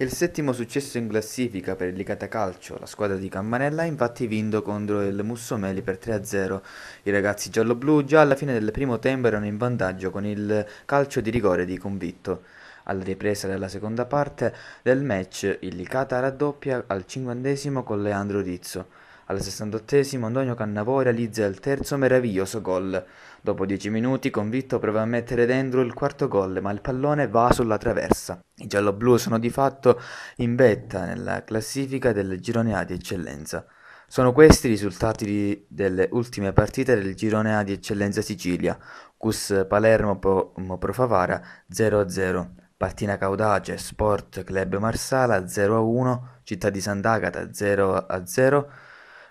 il settimo successo in classifica per il Licata Calcio, la squadra di Campanella, ha infatti vinto contro il Mussomeli per 3-0. I ragazzi gialloblu già alla fine del primo tempo erano in vantaggio con il calcio di rigore di convitto. Alla ripresa della seconda parte del match, il Licata raddoppia al cinquantesimo con Leandro Rizzo. Al 68 esimo Antonio Cannavò realizza il terzo meraviglioso gol. Dopo 10 minuti Convitto prova a mettere dentro il quarto gol, ma il pallone va sulla traversa. I gialloblu sono di fatto in vetta nella classifica del girone A di eccellenza. Sono questi i risultati di, delle ultime partite del girone A di Eccellenza Sicilia, Cus Palermo po, Pro Favara 0-0, Partina Caudace Sport Club Marsala 0-1, Città di Sant'Agata 0-0,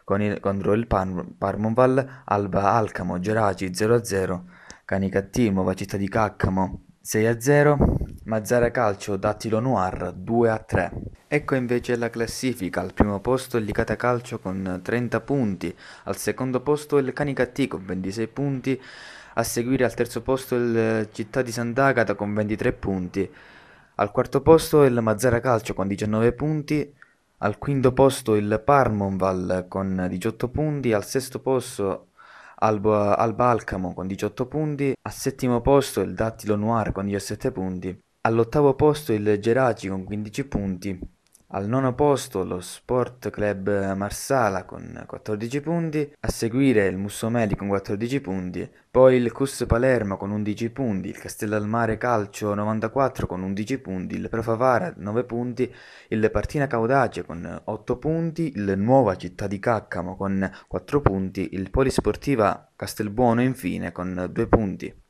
con il, contro il Par- Parmonval, Alba Alcamo, Geraci 0-0, Canicattimo, Città di Caccamo 6-0, Mazzara Calcio, Dattilo Noir 2-3. Ecco invece la classifica, al primo posto il Licata Calcio con 30 punti, al secondo posto il Canicattì con 26 punti, a seguire al terzo posto il Città di Sant'Agata con 23 punti, al quarto posto il Mazzara Calcio con 19 punti, al quinto posto il Parmonval con 18 punti, al sesto posto Alba, Alba Alcamo con 18 punti, al settimo posto il Dattilo Noir con 17 punti, all'ottavo posto il Geraci con 15 punti, al nono posto lo Sport Club Marsala con 14 punti, a seguire il Mussomeli con 14 punti, poi il Cus Palermo con 11 punti, il Castellalmare Calcio 94 con 11 punti, il Profavara 9 punti, il Partina Caudace con 8 punti, il Nuova Città di Caccamo con 4 punti, il Polisportiva Castelbuono infine con 2 punti.